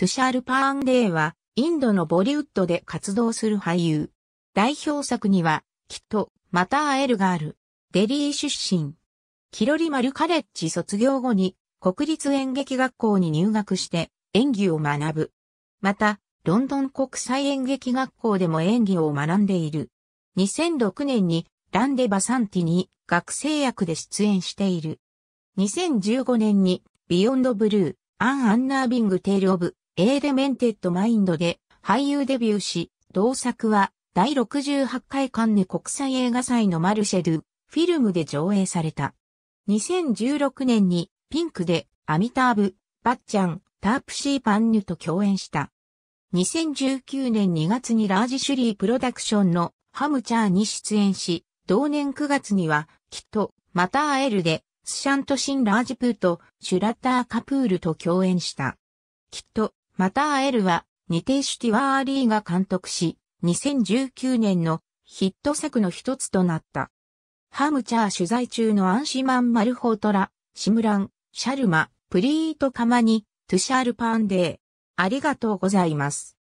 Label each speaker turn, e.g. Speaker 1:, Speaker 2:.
Speaker 1: トゥシャール・パーンデーは、インドのボリウッドで活動する俳優。
Speaker 2: 代表作には、きっと、また会えるがある。デリー出身。キロリマルカレッジ卒業後に、国立演劇学校に入学して、演技を学ぶ。また、ロンドン国際演劇学校でも演技を学んでいる。2006年にランデ・バサンティに学生役で出演している。2015年にビヨンド・ブルー、アン・アンナービング・テール・オブ、エーデメンテッドマインドで俳優デビューし、同作は第68回カンヌ国際映画祭のマルシェルフィルムで上映された。2016年にピンクでアミターブ、バッチャン、タープシーパンヌと共演した。2019年2月にラージシュリープロダクションのハムチャーに出演し、同年9月には、きっと、また会えるで、スシャントシン・ラージプーと、シュラッター・カプールと共演した。きっと、また会えるは、にてシュティワーリーが監督し、2019年のヒット作の一つとなった。ハムチャー取材中のアンシマン・マルホートラ、シムラン、シャルマ、プリートカマニ、トゥシャール・パ
Speaker 1: ンデー。ありがとうございます。